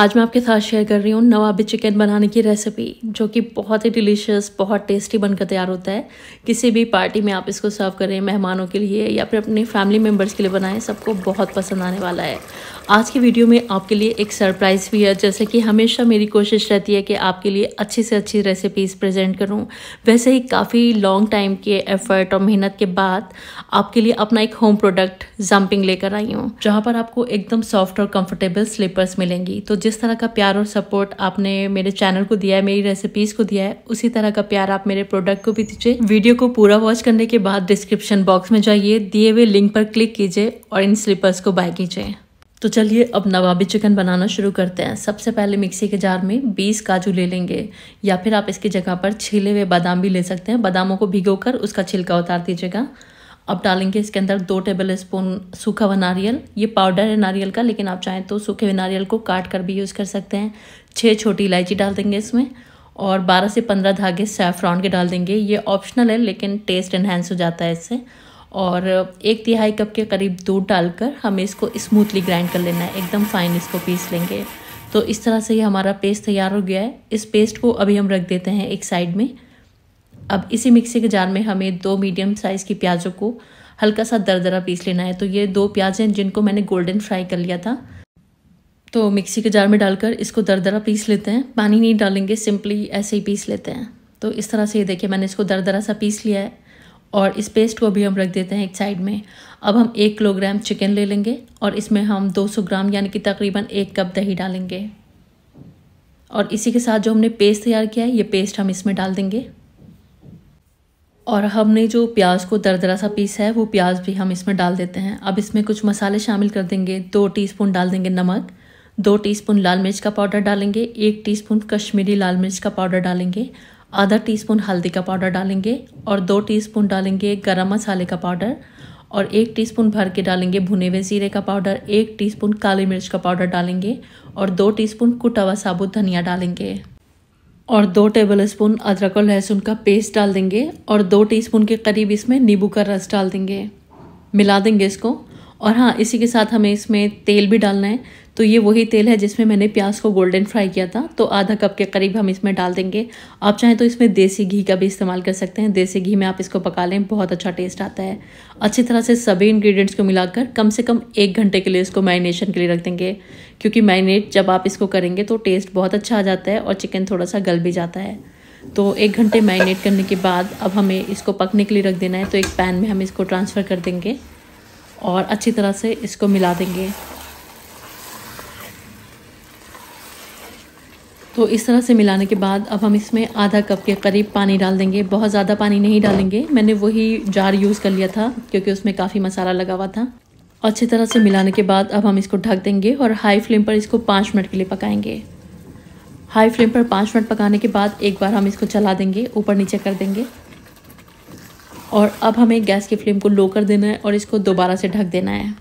आज मैं आपके साथ शेयर कर रही हूँ नवाबी चिकन बनाने की रेसिपी जो कि बहुत ही डिलीशियस बहुत टेस्टी बनकर तैयार होता है किसी भी पार्टी में आप इसको सर्व करें मेहमानों के लिए या फिर अपने फैमिली मेम्बर्स के लिए बनाएं सबको बहुत पसंद आने वाला है आज की वीडियो में आपके लिए एक सरप्राइज़ भी है जैसे कि हमेशा मेरी कोशिश रहती है कि आपके लिए अच्छी से अच्छी रेसिपीज़ प्रेजेंट करूँ वैसे ही काफ़ी लॉन्ग टाइम के एफ़र्ट और मेहनत के बाद आपके लिए अपना एक होम प्रोडक्ट जम्पिंग लेकर आई हूँ जहाँ पर आपको एकदम सॉफ्ट और कम्फर्टेबल स्लीपर्स मिलेंगी तो जिस तरह का प्यार और सपोर्ट आपने मेरे चैनल को दिया है मेरी रेसिपीज़ को दिया है उसी तरह का प्यार आप मेरे प्रोडक्ट को भी दीजिए वीडियो को पूरा वॉच करने के बाद डिस्क्रिप्शन बॉक्स में जाइए दिए हुए लिंक पर क्लिक कीजिए और इन स्लीपर्स को बाय कीजिए तो चलिए अब नवाबी चिकन बनाना शुरू करते हैं सबसे पहले मिक्सी के जार में 20 काजू ले लेंगे या फिर आप इसकी जगह पर छीले हुए बादाम भी ले सकते हैं बादामों को भिगोकर उसका छिलका उतार दीजिएगा अब डालेंगे इसके अंदर दो टेबल स्पून सूखा हुआ नारियल ये पाउडर है नारियल का लेकिन आप चाहें तो सूखे हुए नारियल को काट कर भी यूज़ कर सकते हैं छः छोटी इलायची डाल देंगे इसमें और 12 से 15 धागे सेफ्रॉन के डाल देंगे ये ऑप्शनल है लेकिन टेस्ट इन्हेंस हो जाता है इससे और एक तिहाई कप के करीब दूध डालकर हमें इसको स्मूथली ग्राइंड कर लेना है एकदम फाइन इसको पीस लेंगे तो इस तरह से ये हमारा पेस्ट तैयार हो गया है इस पेस्ट को अभी हम रख देते हैं एक साइड में अब इसी मिक्सी के जार में हमें दो मीडियम साइज़ की प्याज़ों को हल्का सा दरदरा पीस लेना है तो ये दो प्याज हैं जिनको मैंने गोल्डन फ्राई कर लिया था तो मिक्सी के जार में डालकर इसको दरदरा पीस लेते हैं पानी नहीं डालेंगे सिंपली ऐसे ही पीस लेते हैं तो इस तरह से ये देखिए मैंने इसको दरदरा सा पीस लिया है और इस पेस्ट को भी हम रख देते हैं एक साइड में अब हम एक किलोग्राम चिकन ले लेंगे और इसमें हम 200 ग्राम यानी कि तकरीबन एक कप दही डालेंगे और इसी के साथ जो हमने पेस्ट तैयार किया है ये पेस्ट हम इसमें डाल देंगे और हमने जो प्याज को दरदरा सा पीसा है वो प्याज भी हम इसमें डाल देते हैं अब इसमें कुछ मसाले शामिल कर देंगे दो टीस्पून डाल देंगे नमक दो टीस्पून लाल मिर्च का पाउडर डालेंगे एक टीस्पून कश्मीरी लाल मिर्च का पाउडर डालेंगे आधा टीस्पून हल्दी का पाउडर डालेंगे और दो टीस्पून डालेंगे गरम मसाले का पाउडर और एक टीस्पून भर के डालेंगे भुने हुए जीरे का पाउडर एक टीस्पून काली मिर्च का पाउडर डालेंगे और दो टीस्पून कुटा हुआ साबुत धनिया डालेंगे और दो टेबल स्पून अदरक और लहसुन का पेस्ट डाल देंगे और दो टीस्पून के करीब इसमें नींबू का रस डाल देंगे मिला देंगे इसको और हाँ इसी के साथ हमें इसमें तेल भी डालना है तो ये वही तेल है जिसमें मैंने प्याज को गोल्डन फ्राई किया था तो आधा कप के करीब हम इसमें डाल देंगे आप चाहें तो इसमें देसी घी का भी इस्तेमाल कर सकते हैं देसी घी में आप इसको पका लें बहुत अच्छा टेस्ट आता है अच्छी तरह से सभी इंग्रेडिएंट्स को मिलाकर कम से कम एक घंटे के लिए इसको मैरिनेशन के लिए रख देंगे क्योंकि मैरिनेट जब आप इसको करेंगे तो टेस्ट बहुत अच्छा आ जाता है और चिकन थोड़ा सा गल भी जाता है तो एक घंटे मैरिनेट करने के बाद अब हमें इसको पकने के लिए रख देना है तो एक पैन में हम इसको ट्रांसफ़र कर देंगे और अच्छी तरह से इसको मिला देंगे तो इस तरह से मिलाने के बाद अब हम इसमें आधा कप के करीब पानी डाल देंगे बहुत ज़्यादा पानी नहीं डालेंगे मैंने वही जार यूज़ कर लिया था क्योंकि उसमें काफ़ी मसाला लगा हुआ था अच्छी तरह से मिलाने के बाद अब हम इसको ढक देंगे और हाई फ्लेम पर इसको पाँच मिनट के लिए पकाएंगे हाई फ्लेम पर पाँच मिनट पकाने के बाद एक बार हम इसको चला देंगे ऊपर नीचे कर देंगे और अब हमें गैस की फ्लेम को लो कर देना है और इसको दोबारा से ढक देना है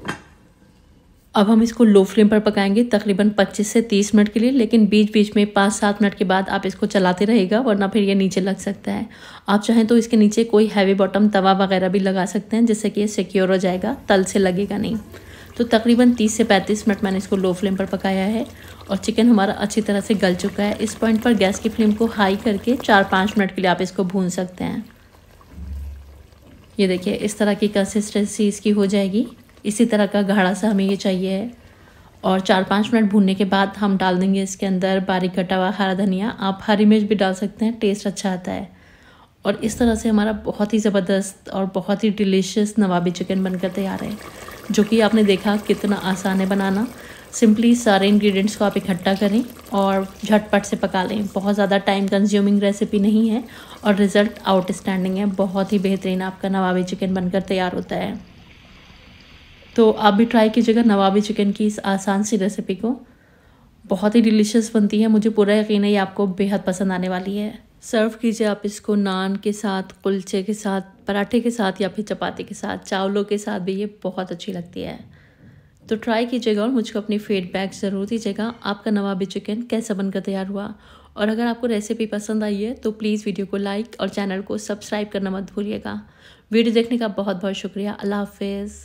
अब हम इसको लो फ्लेम पर पकाएंगे तकरीबन 25 से 30 मिनट के लिए लेकिन बीच बीच में पाँच सात मिनट के बाद आप इसको चलाते रहेगा वरना फिर ये नीचे लग सकता है आप चाहें तो इसके नीचे कोई हैवी बॉटम तवा वगैरह भी लगा सकते हैं जिससे कि ये सिक्योर हो जाएगा तल से लगेगा नहीं तो तकरीबन 30 से 35 मिनट मैंने इसको लो फ्लेम पर पकाया है और चिकन हमारा अच्छी तरह से गल चुका है इस पॉइंट पर गैस की फ्लेम को हाई करके चार पाँच मिनट के लिए आप इसको भून सकते हैं ये देखिए इस तरह की कंसिस्टेंसी इसकी हो जाएगी इसी तरह का गाढ़ा सा हमें ये चाहिए है और चार पाँच मिनट भूनने के बाद हम डाल देंगे इसके अंदर बारीक कटा हुआ हरा धनिया आप हरी मिर्च भी डाल सकते हैं टेस्ट अच्छा आता है और इस तरह से हमारा बहुत ही ज़बरदस्त और बहुत ही डिलीशियस नवाबी चिकन बनकर तैयार है जो कि आपने देखा कितना आसान है बनाना सिंपली सारे इंग्रेडिएंट्स को आप इकट्ठा करें और झटपट से पका लें बहुत ज़्यादा टाइम कंज्यूमिंग रेसिपी नहीं है और रिज़ल्ट आउटस्टैंडिंग है बहुत ही बेहतरीन आपका नवाबी चिकन बनकर तैयार होता है तो आप भी ट्राई कीजिएगा नवाबी चिकन की इस आसान सी रेसिपी को बहुत ही डिलीशियस बनती है मुझे पूरा यकीन है ये आपको बेहद पसंद आने वाली है सर्व कीजिए आप इसको नान के साथ कुलचे के साथ पराठे के साथ या फिर चपाती के साथ चावलों के साथ भी ये बहुत अच्छी लगती है तो ट्राई कीजिएगा और मुझको अपनी फीडबैक ज़रूर दीजिएगा आपका नवाबी चिकन कैसा बनकर तैयार हुआ और अगर आपको रेसिपी पसंद आई है तो प्लीज़ वीडियो को लाइक और चैनल को सब्सक्राइब करना मत भूलिएगा वीडियो देखने का बहुत बहुत शुक्रिया अल्लाह हाफिज़